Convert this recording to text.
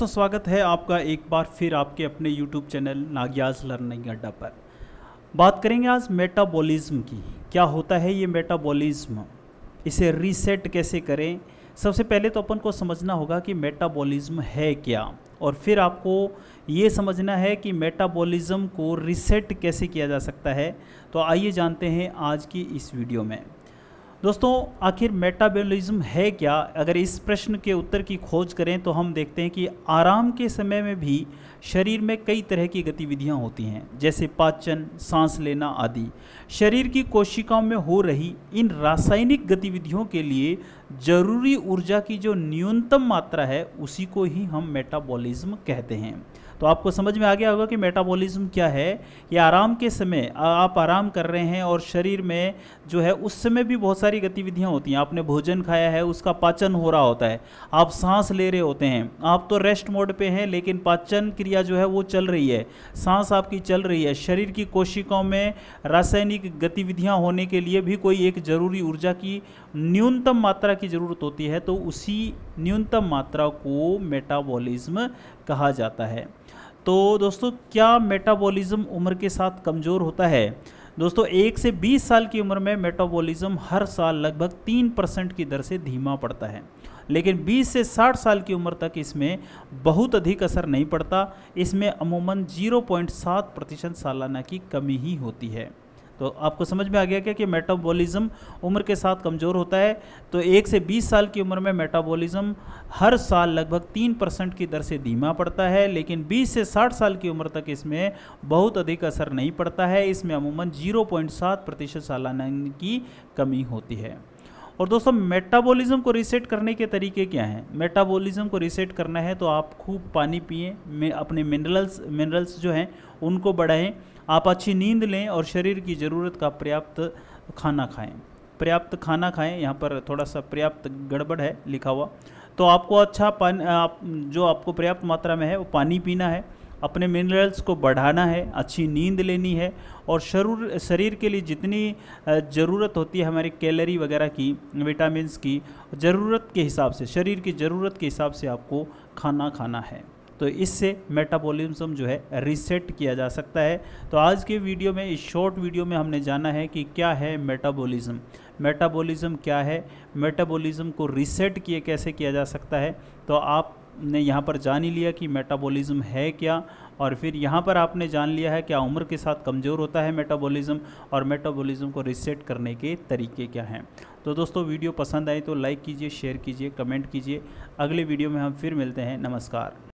दोस्तों स्वागत है आपका एक बार फिर आपके अपने YouTube चैनल नागियाज लर्निंग अड्डा पर बात करेंगे आज मेटाबॉलिज्म की क्या होता है ये मेटाबॉलिज्म इसे रीसेट कैसे करें सबसे पहले तो अपन को समझना होगा कि मेटाबॉलिज्म है क्या और फिर आपको ये समझना है कि मेटाबॉलिज्म को रीसेट कैसे किया जा सकता है तो आइए जानते हैं आज की इस वीडियो में दोस्तों आखिर मेटाबॉलिज्म है क्या अगर इस प्रश्न के उत्तर की खोज करें तो हम देखते हैं कि आराम के समय में भी शरीर में कई तरह की गतिविधियां होती हैं जैसे पाचन सांस लेना आदि शरीर की कोशिकाओं में हो रही इन रासायनिक गतिविधियों के लिए जरूरी ऊर्जा की जो न्यूनतम मात्रा है उसी को ही हम मेटाबॉलिज्म कहते हैं तो आपको समझ में आ गया होगा कि मेटाबॉलिज्म क्या है ये आराम के समय आप आराम कर रहे हैं और शरीर में जो है उस समय भी बहुत सारी गतिविधियाँ होती हैं आपने भोजन खाया है उसका पाचन हो रहा होता है आप सांस ले रहे होते हैं आप तो रेस्ट मोड पे हैं लेकिन पाचन क्रिया जो है वो चल रही है सांस आपकी चल रही है शरीर की कोशिकाओं में रासायनिक गतिविधियाँ होने के लिए भी कोई एक ज़रूरी ऊर्जा की न्यूनतम मात्रा की ज़रूरत होती है तो उसी न्यूनतम मात्रा को मेटाबॉलिज्म कहा जाता है तो दोस्तों क्या मेटाबॉलिज्म उम्र के साथ कमज़ोर होता है दोस्तों एक से बीस साल की उम्र में मेटाबॉलिज्म हर साल लगभग तीन परसेंट की दर से धीमा पड़ता है लेकिन 20 से 60 साल की उम्र तक इसमें बहुत अधिक असर नहीं पड़ता इसमें अमूमन 0.7 प्रतिशत सालाना की कमी ही होती है तो आपको समझ में आ गया क्या कि मेटाबॉलिज्म उम्र के साथ कमज़ोर होता है तो एक से बीस साल की उम्र में मेटाबॉलिज्म हर साल लगभग तीन परसेंट की दर से धीमा पड़ता है लेकिन बीस से साठ साल की उम्र तक इसमें बहुत अधिक असर नहीं पड़ता है इसमें अमूमन जीरो पॉइंट सात प्रतिशत सालाना की कमी होती है और दोस्तों मेटाबॉलिज्म को रीसेट करने के तरीके क्या हैं मेटाबॉलिज्म को रीसेट करना है तो आप खूब पानी पिए अपने मिनरल्स मिनरल्स जो हैं उनको बढ़ाएँ आप अच्छी नींद लें और शरीर की ज़रूरत का पर्याप्त खाना खाएं पर्याप्त खाना खाएं यहाँ पर थोड़ा सा पर्याप्त गड़बड़ है लिखा हुआ तो आपको अच्छा पान आप जो आपको पर्याप्त मात्रा में है वो पानी पीना है अपने मिनरल्स को बढ़ाना है अच्छी नींद लेनी है और शरूर शरीर के लिए जितनी ज़रूरत होती है हमारी कैलरी वगैरह की विटामिन की ज़रूरत के हिसाब से शरीर की ज़रूरत के हिसाब से आपको खाना खाना है तो इससे मेटाबॉलिज्म जो है रिसेट किया जा सकता है तो आज के वीडियो में इस शॉर्ट वीडियो में हमने जाना है कि क्या है मेटाबॉलिज्म मेटाबॉलिज्म क्या है मेटाबॉलिज्म को रिसेट किए कैसे किया जा सकता है तो आपने यहाँ पर जान ही लिया कि मेटाबॉलिज्म है क्या और फिर यहाँ पर आपने जान लिया है क्या उम्र के साथ कमज़ोर होता है मेटाबॉलिज्म और मेटाबॉलिज्म को रिसेट करने के तरीके क्या हैं तो दोस्तों वीडियो पसंद आए तो लाइक कीजिए शेयर कीजिए कमेंट कीजिए अगले वीडियो में हम फिर मिलते हैं नमस्कार